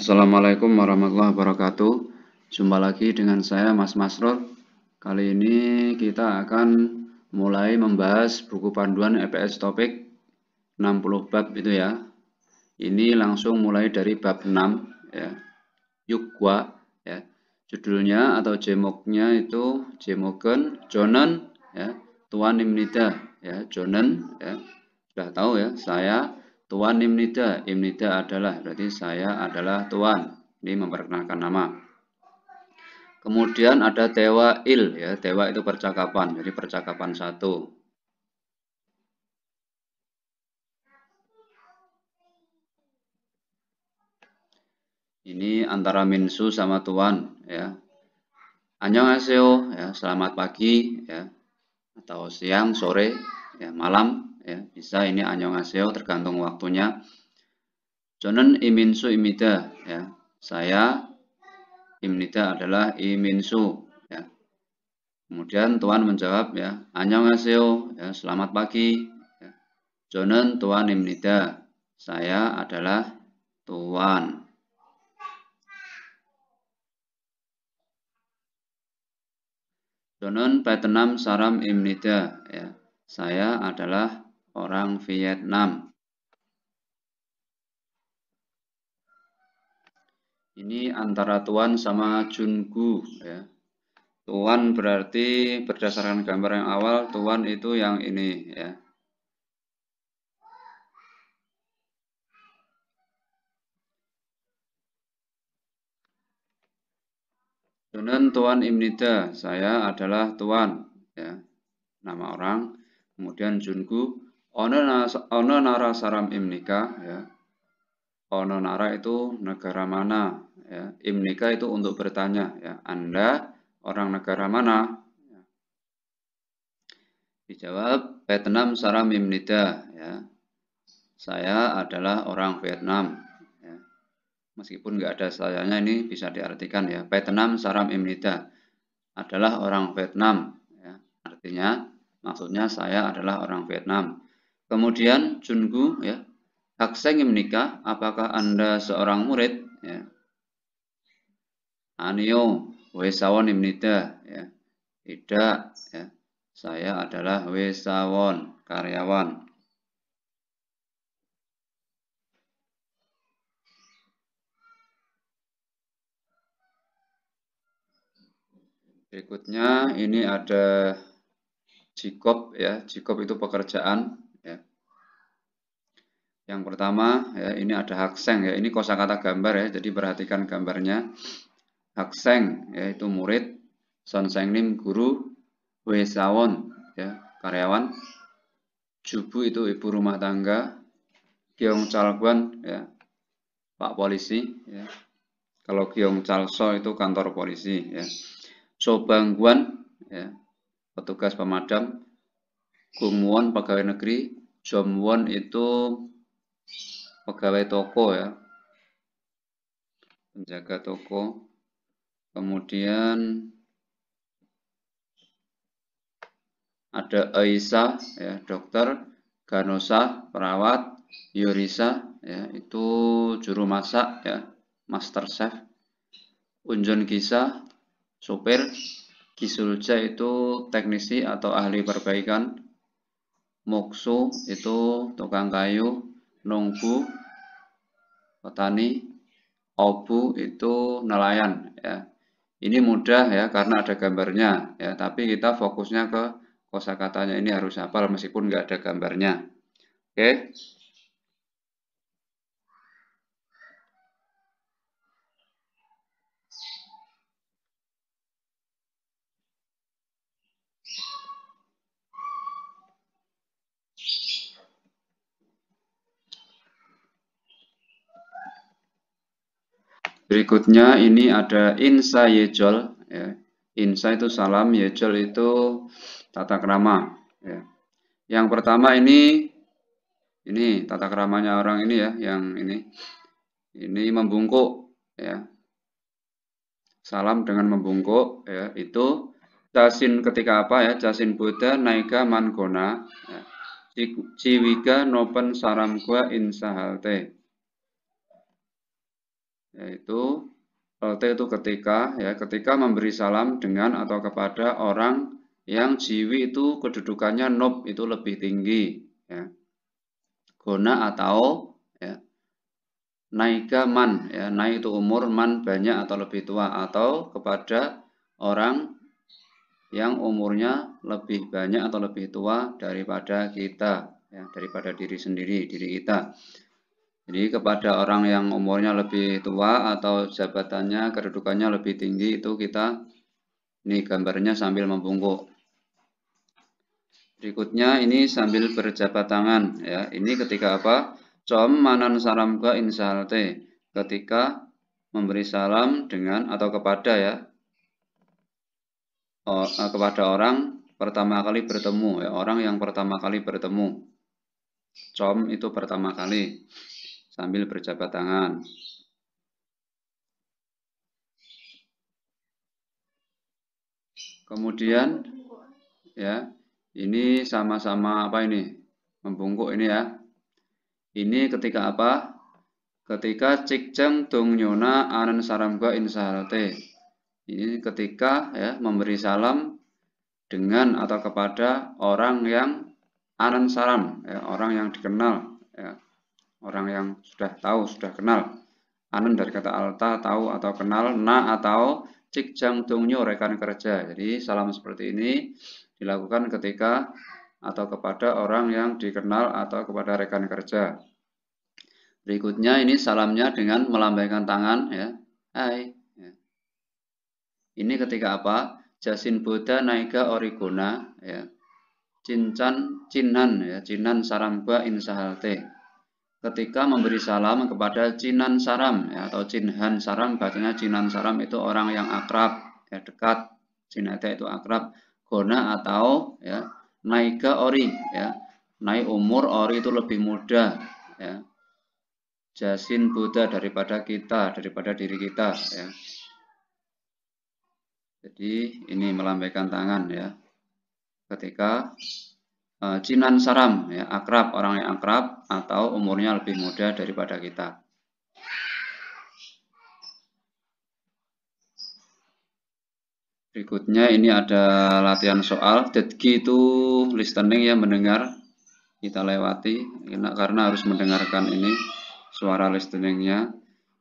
Assalamualaikum warahmatullahi wabarakatuh Jumpa lagi dengan saya Mas Masrur Kali ini kita akan mulai membahas buku panduan EPS Topik 60 bab itu ya Ini langsung mulai dari bab 6 ya Yukwa ya Judulnya atau jemoknya itu jemoken Jonen ya Tuan Imnida ya Jonen ya Sudah tahu ya saya Tuan Imnida, Imnida adalah, berarti saya adalah Tuan. Ini memperkenalkan nama. Kemudian ada tewa il, ya, tewa itu percakapan, jadi percakapan satu. Ini antara Minsu sama Tuan, ya. Annyeonghaseyo, ya, selamat pagi, ya, atau siang, sore, ya, malam, ya bisa ini annyeonghaseyo tergantung waktunya Jonen iminsu imida ya. Saya imnida adalah iminsu ya. Kemudian tuan menjawab ya, annyeonghaseyo ya, selamat pagi ya. Jonen tuan imnida. Saya adalah tuan. Jonen petenam saram imnida ya. Saya adalah orang Vietnam. Ini antara Tuan sama Jungu ya. Tuan berarti berdasarkan gambar yang awal Tuan itu yang ini ya. Dengan Tuan Imnida, saya adalah Tuan, ya, nama orang. Kemudian Jungu. Ono ono nara saram imnika ya. Ono nara itu negara mana ya. Imnika itu untuk bertanya ya. Anda orang negara mana? Dijawab Vietnam saram imnida ya. Saya adalah orang Vietnam. Ya. Meskipun nggak ada sayanya ini bisa diartikan ya. Vietnam saram imnida adalah orang Vietnam. Ya. Artinya maksudnya saya adalah orang Vietnam. Kemudian Junggu ya, Hakseng menikah, apakah Anda seorang murid? Ya. Anio, Wesawon Imnida, ya. Tidak, ya. Saya adalah Wesawon, karyawan. Berikutnya ini ada jikop ya. Jikop itu pekerjaan yang pertama, ya, ini ada hakseng ya. Ini kosakata gambar ya. Jadi perhatikan gambarnya. Hakseng ya itu murid, nim guru, wesawon ya karyawan, jubu itu ibu rumah tangga, kiong calguan ya pak polisi ya. Kalau kiong calso itu kantor polisi ya. Sobangguan ya petugas pemadam, kumwon pegawai negeri, Jomwon itu pegawai toko ya penjaga toko kemudian ada Aisa ya dokter Ganosa perawat Yurisa ya itu juru masak ya master chef Unjun Kisa sopir, Kisulja itu teknisi atau ahli perbaikan Moksu itu tukang kayu Nunggu petani obu itu nelayan ya ini mudah ya karena ada gambarnya ya tapi kita fokusnya ke kosakatanya ini harus hafal meskipun nggak ada gambarnya oke okay. Berikutnya ini ada insa yejol. Ya. Insa itu salam, yejol itu tata kerama. Ya. Yang pertama ini, ini tata keramanya orang ini ya, yang ini. Ini membungkuk. Ya. Salam dengan membungkuk ya, itu jasin ketika apa ya? Jasin Buddha naika mangona. Ya. Ciwika nopen saramgua halte yaitu LT eh, itu ketika ya ketika memberi salam dengan atau kepada orang yang jiwi itu kedudukannya nob itu lebih tinggi ya. Gona atau ya, naika man ya naik itu umur man banyak atau lebih tua atau kepada orang yang umurnya lebih banyak atau lebih tua daripada kita ya daripada diri sendiri diri kita jadi kepada orang yang umurnya lebih tua atau jabatannya, kedudukannya lebih tinggi itu kita ini gambarnya sambil membungkuk. Berikutnya ini sambil berjabat tangan ya. Ini ketika apa? Com manan salam ke insalte. Ketika memberi salam dengan atau kepada ya o, eh, kepada orang pertama kali bertemu ya orang yang pertama kali bertemu com itu pertama kali sambil berjabat tangan. Kemudian ya, ini sama-sama apa ini? Membungkuk ini ya. Ini ketika apa? Ketika cikceng nyona anan saramga insarate. Ini ketika ya memberi salam dengan atau kepada orang yang anan saram, ya, orang yang dikenal. Ya orang yang sudah tahu, sudah kenal. Anun dari kata alta, tahu atau kenal, na atau cik jang tungnyo, rekan kerja. Jadi salam seperti ini dilakukan ketika atau kepada orang yang dikenal atau kepada rekan kerja. Berikutnya ini salamnya dengan melambaikan tangan ya. Hai. Ya. Ini ketika apa? Jasin Buddha Naiga Origona ya. Cincan Cinan ya, Cinan Saramba Insahalte ketika memberi salam kepada Cinan Saram ya, atau Cinhan Saram bacanya Cinan Saram itu orang yang akrab ya, dekat Cinata itu akrab Gona atau ya Naiga Ori ya naik umur Ori itu lebih muda ya Jasin Buddha daripada kita daripada diri kita ya jadi ini melambaikan tangan ya ketika cinan eh, saram ya akrab orang yang akrab atau umurnya lebih muda daripada kita berikutnya ini ada latihan soal dedki itu listening ya mendengar kita lewati karena harus mendengarkan ini suara listeningnya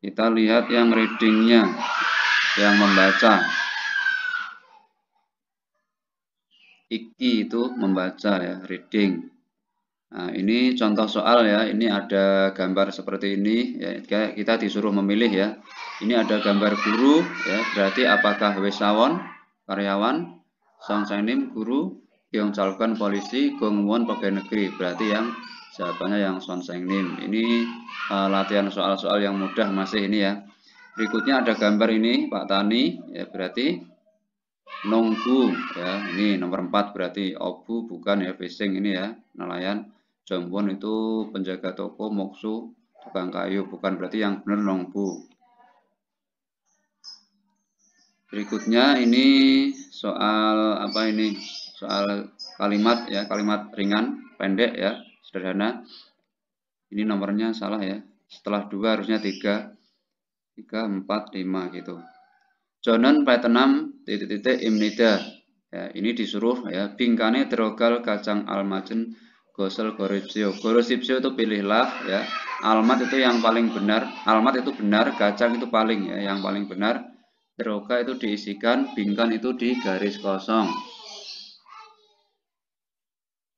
kita lihat yang readingnya yang membaca iki itu membaca ya reading nah ini contoh soal ya ini ada gambar seperti ini ya kita disuruh memilih ya ini ada gambar guru ya berarti apakah wisawan karyawan Song sangnim, guru yang calon polisi gongwon pegawai negeri berarti yang jawabannya yang Son Sainim ini uh, latihan soal-soal yang mudah masih ini ya berikutnya ada gambar ini Pak Tani ya berarti nongku ya ini nomor 4 berarti obu bukan ya fishing ini ya nelayan jombon itu penjaga toko moksu tukang kayu bukan berarti yang benar nongbu berikutnya ini soal apa ini soal kalimat ya kalimat ringan pendek ya sederhana ini nomornya salah ya setelah dua harusnya tiga tiga empat lima gitu Jonon vietnam titik-titik imnida. Ya, ini disuruh ya bingkane terogal kacang almacen gosel gorisipsio. Gorisipsio itu pilihlah ya. Almat itu yang paling benar, almat itu benar, kacang itu paling ya yang paling benar. teroka itu diisikan, bingkan itu di garis kosong.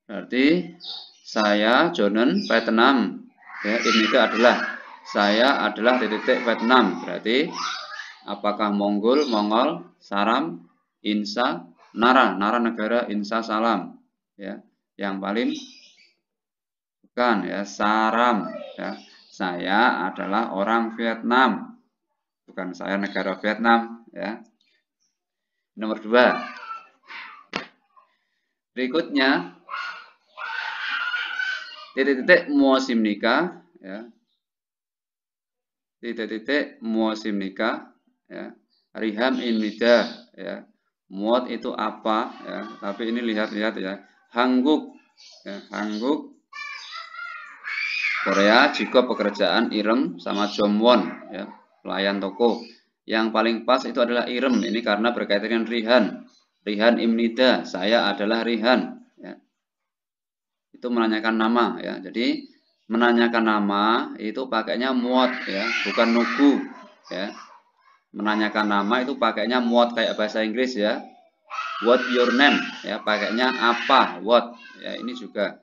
Berarti saya Jonen vietnam ya, ini adalah saya adalah titik-titik Vietnam berarti Apakah Mongol, Mongol, Saram, Insa, Nara, Nara negara Insa Salam, ya. Yang paling bukan ya Saram, ya. Saya adalah orang Vietnam, bukan saya negara Vietnam, ya. Nomor dua. Berikutnya titik-titik muasim nikah, ya. Titik-titik muasim nikah ya. Riham ya. Muat itu apa ya. Tapi ini lihat-lihat ya. Hangguk ya. Hangguk Korea jika pekerjaan Irem sama Jomwon ya. Pelayan toko. Yang paling pas itu adalah Irem ini karena berkaitan dengan Rihan. Rihan Imnida, saya adalah Rihan ya. Itu menanyakan nama ya. Jadi menanyakan nama itu pakainya muat ya, bukan nugu ya menanyakan nama itu pakainya what kayak bahasa Inggris ya. What your name ya pakainya apa what ya ini juga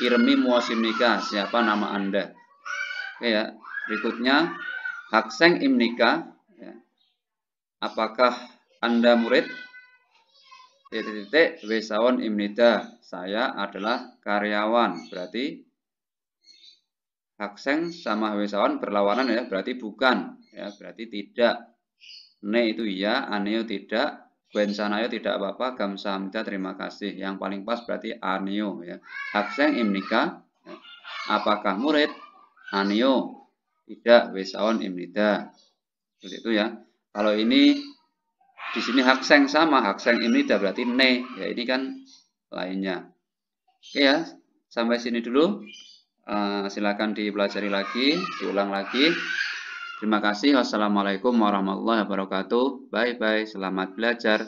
Irmi Muasimnika siapa nama Anda. Oke ya. Berikutnya Hakseng Imnika ya. Apakah Anda murid? titik-titik Wesawan Imnida saya adalah karyawan berarti Hakseng sama Wesawan berlawanan ya berarti bukan ya berarti tidak ne itu iya aneo tidak Bensanayo tidak apa-apa, gamsahamida terima kasih. Yang paling pas berarti anio ya. Hakseng imnika, ya. apakah murid? Anio, tidak Wesawan imnida. Seperti itu ya. Kalau ini di sini hakseng sama, hakseng imnida berarti ne. Ya ini kan lainnya. Oke ya, sampai sini dulu. Uh, silakan dipelajari lagi, diulang lagi. Terima kasih. Wassalamualaikum warahmatullahi wabarakatuh. Bye bye. Selamat belajar.